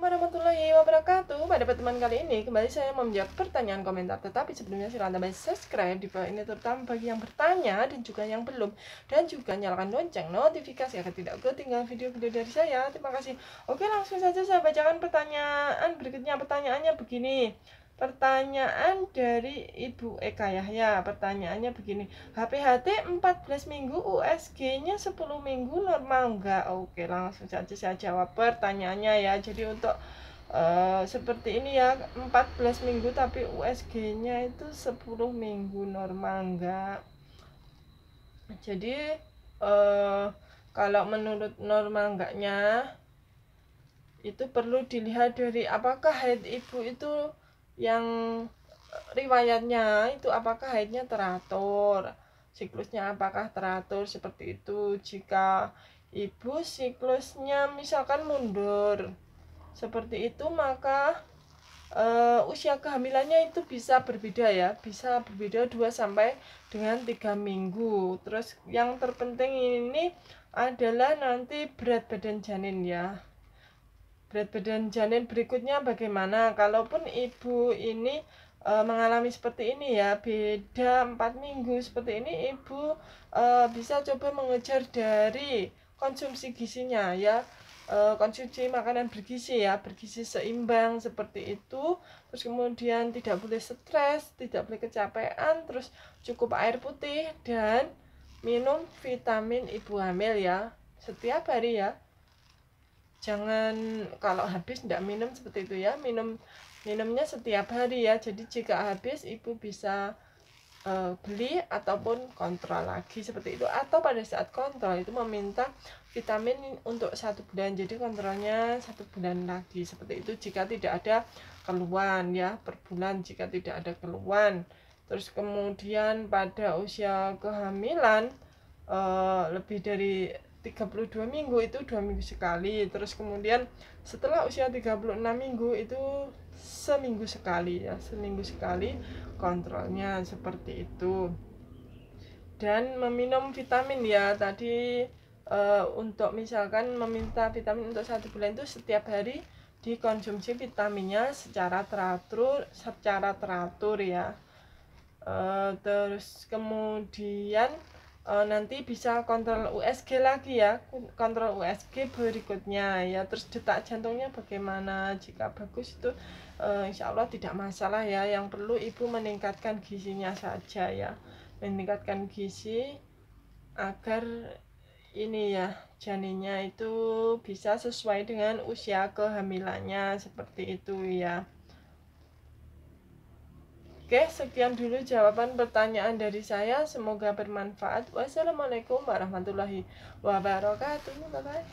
warahmatullahi wabarakatuh Pada pertemuan kali ini kembali saya mau menjawab pertanyaan komentar Tetapi sebelumnya silahkan tambah subscribe di bawah ini terutama bagi yang bertanya dan juga yang belum Dan juga nyalakan lonceng notifikasi agar tidak ketinggalan video-video dari saya Terima kasih Oke langsung saja saya bacakan pertanyaan berikutnya Pertanyaannya begini Pertanyaan dari Ibu Eka Yahya. Pertanyaannya begini, HPHT 14 minggu, USG-nya 10 minggu normal enggak? Oke, langsung saja saya jawab pertanyaannya ya. Jadi untuk Uh, seperti ini ya 14 minggu tapi USG-nya itu 10 minggu normal enggak jadi uh, kalau menurut normal enggaknya itu perlu dilihat dari apakah head ibu itu yang eh, riwayatnya itu apakah haidnya teratur siklusnya apakah teratur seperti itu jika ibu siklusnya misalkan mundur seperti itu maka uh, usia kehamilannya itu bisa berbeda ya bisa berbeda 2 sampai dengan 3 minggu terus yang terpenting ini adalah nanti berat badan janin ya berat badan janin berikutnya bagaimana kalaupun ibu ini e, mengalami seperti ini ya beda 4 minggu seperti ini ibu e, bisa coba mengejar dari konsumsi gizinya ya e, konsumsi makanan bergizi ya bergizi seimbang seperti itu terus kemudian tidak boleh stres tidak boleh kecapean terus cukup air putih dan minum vitamin ibu hamil ya setiap hari ya jangan kalau habis tidak minum seperti itu ya minum minumnya setiap hari ya jadi jika habis ibu bisa uh, beli ataupun kontrol lagi seperti itu atau pada saat kontrol itu meminta vitamin untuk satu bulan jadi kontrolnya satu bulan lagi seperti itu jika tidak ada keluhan ya per bulan jika tidak ada keluhan terus kemudian pada usia kehamilan uh, lebih dari 32 minggu itu dua minggu sekali terus kemudian setelah usia 36 minggu itu seminggu sekali ya seminggu sekali kontrolnya seperti itu dan meminum vitamin ya tadi e, untuk misalkan meminta vitamin untuk satu bulan itu setiap hari dikonsumsi vitaminnya secara teratur secara teratur ya e, terus kemudian uh, nanti bisa kontrol USG lagi ya kontrol USG berikutnya ya terus detak jantungnya bagaimana jika bagus itu uh, insya Allah tidak masalah ya yang perlu ibu meningkatkan gizinya saja ya meningkatkan gizi agar ini ya janinnya itu bisa sesuai dengan usia kehamilannya seperti itu ya Oke, sekian dulu jawaban pertanyaan dari saya. Semoga bermanfaat. Wassalamualaikum warahmatullahi wabarakatuh. Bye bye.